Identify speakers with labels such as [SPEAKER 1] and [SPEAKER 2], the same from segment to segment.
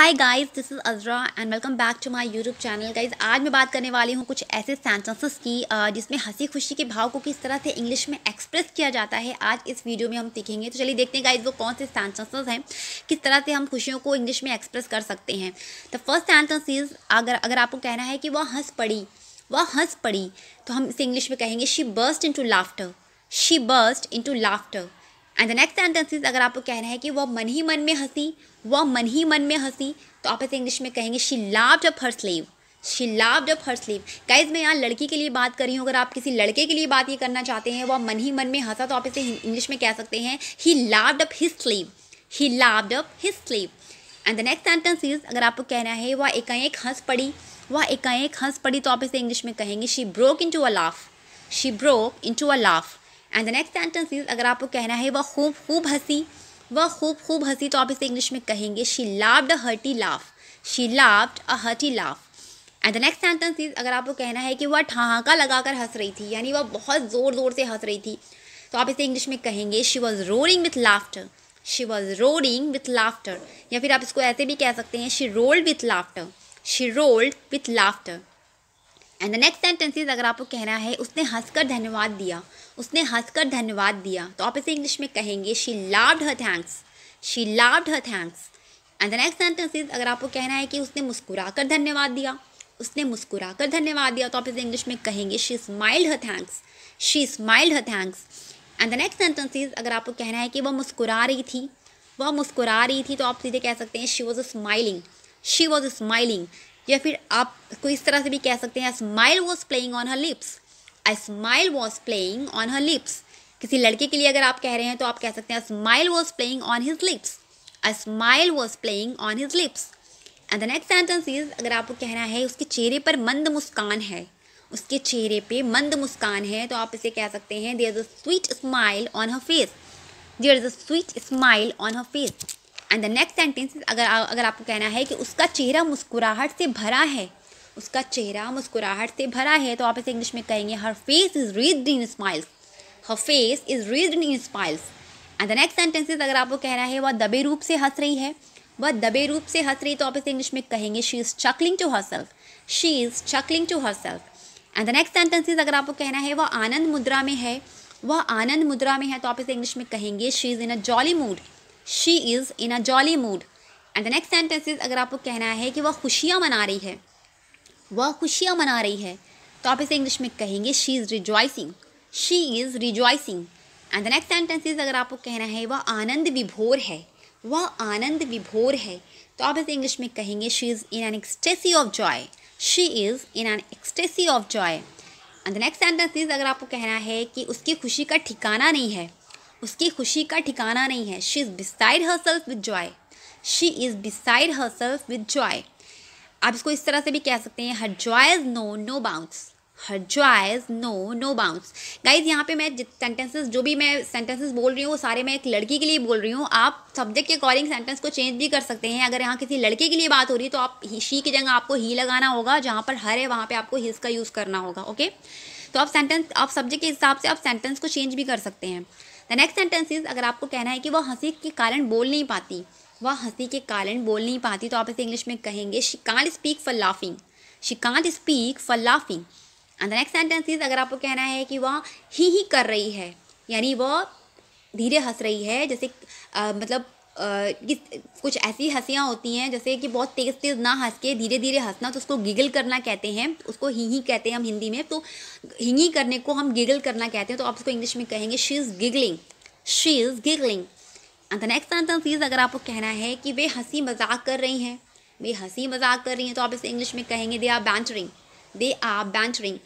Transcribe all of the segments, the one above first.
[SPEAKER 1] hi guys this is Azra and welcome back to my YouTube channel guys आज मैं बात करने वाली हूँ कुछ ऐसे सेंटेंसेस की जिसमें हंसी खुशी के भाव को किस तरह से इंग्लिश में एक्सप्रेस किया जाता है आज इस वीडियो में हम सीखेंगे तो चलिए देखते हैं गाइस वो कौन से सेंटेंसेस हैं किस तरह से हम खुशियों को इंग्लिश में एक्सप्रेस कर सकते हैं द फर्स्ट सेंटेंस इज़ अगर अगर आपको कहना है कि वह हंस पड़ी वह हंस पड़ी तो हम इसे इंग्लिश में कहेंगे she burst into laughter she burst into laughter and the next sentence is अगर आपको कहना है कि वह मन ही मन में हंसी वह मन ही मन में हंसी तो आप इसे इंग्लिश में कहेंगे she laughed up her sleeve she laughed up her sleeve guys मैं यहाँ लड़की के लिए बात कर रही हूँ अगर आप किसी लड़के के लिए बात ये करना चाहते हैं वह मन ही मन में हंसा तो आप इसे इंग्लिश में कह सकते हैं he laughed up his sleeve he laughed up his sleeve and the next sentence is अगर आपको कहना है वह एकाएक हंस पड़ी वह एकाएक हंस पड़ी तो आप इसे इंग्लिश में कहेंगे she broke into a laugh she broke into a laugh and the next sentence is अगर आपको कहना है वह खूब खूब हंसी वह खूब खूब हंसी तो आप इसे इंग्लिश में कहेंगे she laughed a hearty laugh she laughed a hearty laugh and the next sentence is अगर आपको कहना है कि वह ठहाका लगाकर हंस रही थी यानी वह बहुत ज़ोर ज़ोर से हंस रही थी तो आप इसे इंग्लिश में कहेंगे she was roaring with laughter she was roaring with laughter या फिर आप इसको ऐसे भी कह सकते हैं she rolled with laughter she rolled with laughter and the next sentence is अगर आपको कहना है उसने हंसकर धन्यवाद दिया उसने हंसकर धन्यवाद दिया तो आप इसे इंग्लिश में कहेंगे she laughed her thanks she laughed her thanks and the next sentence is अगर आपको कहना है कि उसने मुस्कुराकर धन्यवाद दिया उसने मुस्कुराकर धन्यवाद दिया तो आप इसे इंग्लिश में कहेंगे she smiled her thanks she smiled her thanks and the next sentence is अगर आपको कहना है कि वह मुस्कुरा रही थी वह मुस्कुरा रही थी तो आप सीधे कह सकते हैं she was a smiling she was a smiling या फिर आप को इस तरह से भी कह सकते हैं smile was playing on her lips a smile was playing on her lips किसी लड़के के लिए अगर आप कह रहे हैं तो आप कह सकते हैं smile was playing on his lips a smile was playing on his lips and the next sentence is अगर आपको कहना है उसके चेहरे पर मंद मुस्कान है उसके चेहरे पे मंद मुस्कान है तो आप इसे कह सकते हैं there is a sweet smile on her face there is a sweet smile on her face and the next sentence अगर अगर आपको कहना है कि उसका चेहरा मुस्कुराहट से भरा है उसका चेहरा मुस्कुराहट से भरा है तो आप इसे इंग्लिश में कहेंगे her face is read in smiles her face is read in smiles and the next sentences अगर आपको कहना है वह दबे रूप से हंस रही है वह दबे रूप से हंस रही तो आप इसे इंग्लिश में कहेंगे she is chuckling to herself she is chuckling to herself and the next sentences अगर आपको कहना है वह आनंद मुद्रा में है वह आनंद मुद्रा में है तो आप इसे इंग्लिश में कहेंगे she is in a jolly mood she is in a jolly mood and the next sentence is अगर आपको कहना है कि वह खुशियाँ मना रही है वह खुशियाँ मना रही है तो आप इसे इंग्लिश में कहेंगे she is rejoicing she is rejoicing and the next sentence is अगर आपको कहना है वह आनंद विभोर है वह आनंद विभोर है तो आप इसे इंग्लिश में कहेंगे she is in an ecstasy of joy she is in an ecstasy of joy and the next sentence is अगर आपको कहना है कि उसकी खुशी का ठिकाना नहीं है उसकी खुशी का ठिकाना नहीं है she is beside herself with joy she is beside herself with joy आप इसको इस तरह से भी कह सकते हैं her joy is no no bounds her joy is no no bounds guys यहाँ पे मैं सेंटेंसेस जो भी मैं सेंटेंसेस बोल रही हूँ वो सारे मैं एक लड़की के लिए बोल रही हूँ आप सब्जेक्ट के अकॉर्डिंग सेंटेंस को चेंज भी कर सकते हैं अगर यहाँ किसी लड़के के लिए बात हो रही है तो आप ही शी की जगह आपको ही लगाना होगा जहाँ पर हर है वहाँ पर आपको हिज का यूज़ करना होगा ओके तो आप सेंटेंस आप सब्जेक्ट के हिसाब से आप सेंटेंस को चेंज भी कर सकते हैं द नेक्स्ट सेंटेंस इज अगर आपको कहना है कि वह हंसी के कारण बोल नहीं पाती वह हंसी के कारण बोल नहीं पाती तो आप इसे इंग्लिश में कहेंगे she speak for laughing she speak for laughing and the next sentence is अगर आपको कहना है कि वह ही ही कर रही है यानी वह धीरे हंस रही है जैसे आ, मतलब कुछ ऐसी हंसियाँ होती हैं जैसे कि बहुत तेज़ तेज़ ना हंस के धीरे धीरे हंसना तो उसको गिगल करना कहते हैं उसको ही ही कहते हैं हम हिंदी में तो ही ही करने को हम गिगल करना कहते हैं तो आप उसको इंग्लिश में कहेंगे she is giggling she is giggling the next sentence is अगर आपको कहना है कि वे हंसी मजाक कर रही हैं वे हंसी मजाक कर रही हैं तो आप इसे इंग्लिश में कहेंगे they are bantering they are bantering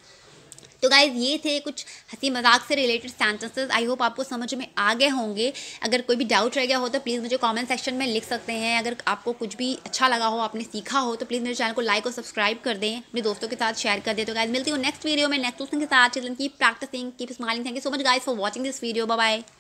[SPEAKER 1] तो गाइज़ ये थे कुछ हंसी मजाक से रिलेटेड सेंटेंसेस आई होप आपको समझ में आ गए होंगे अगर कोई भी डाउट रह गया हो तो प्लीज़ मुझे कमेंट सेक्शन में लिख सकते हैं अगर आपको कुछ भी अच्छा लगा हो आपने सीखा हो तो प्लीज़ मेरे चैनल को लाइक और सब्सक्राइब कर दें अपने दोस्तों के साथ शेयर कर दें तो गाइज मिलती हूँ नेक्स्ट वीडियो में नेक्स्ट दोस्तों के साथ चिल्ड्रन की प्रैक्टिसिंग की smiling thank you so much guys for watching this video bye